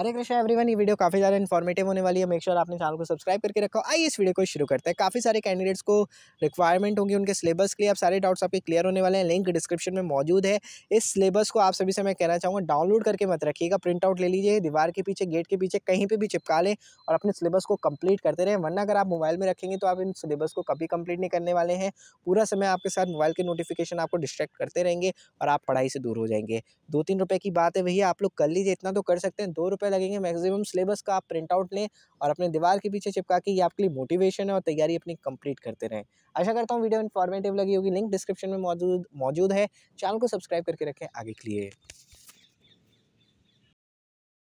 हरे Krishna everyone ये video काफ़ी ज़्यादा इन्फॉर्मेटिव होने वाली है मेक श्योर sure आपने चैनल को सब्सक्राइब करके रखो आइए इस वीडियो को शुरू करते हैं काफ़ी सारे कैंडिडेट्स को रिक्वायरमेंट होंगी उनके सिलेबस के लिए आप सारे डाउट्स आपके क्लियर होने वाले हैं लिंक डिस्क्रिप्शन में मौजूद है इस सिलेबस को आप सभी से मैं कहना चाहूँगा डाउनलोड करके मत रखिएगा प्रिंट आउट ले लीजिए दीवार के पीछे गेट के पीछे कहीं पर भी चिपका लें और अपने सिलेबस को कंप्लीट करते रहें वरना अगर आप मोबाइल में रखेंगे तो आप इन सिलेबस को कभी कंप्लीट नहीं करने वाले हैं पूरा समय आपके साथ मोबाइल के नोटिफिकेशन आपको डिस्ट्रैक्ट करते रहेंगे और आप पढ़ाई से दूर हो जाएंगे दो तीन रुपये की बात है भैया आप लोग कर लीजिए इतना तो कर सकते हैं दो रुपये रुपये लगेंगे मैक्सिमम सिलेबस का आप प्रिंट आउट लें और अपने दीवार के पीछे चिपका के ये आपके लिए मोटिवेशन है और तैयारी अपनी कंप्लीट करते रहें आशा करता हूँ वीडियो इन्फॉर्मेटिव लगी होगी लिंक डिस्क्रिप्शन में मौजूद मौजूद है चैनल को सब्सक्राइब करके रखें आगे के लिए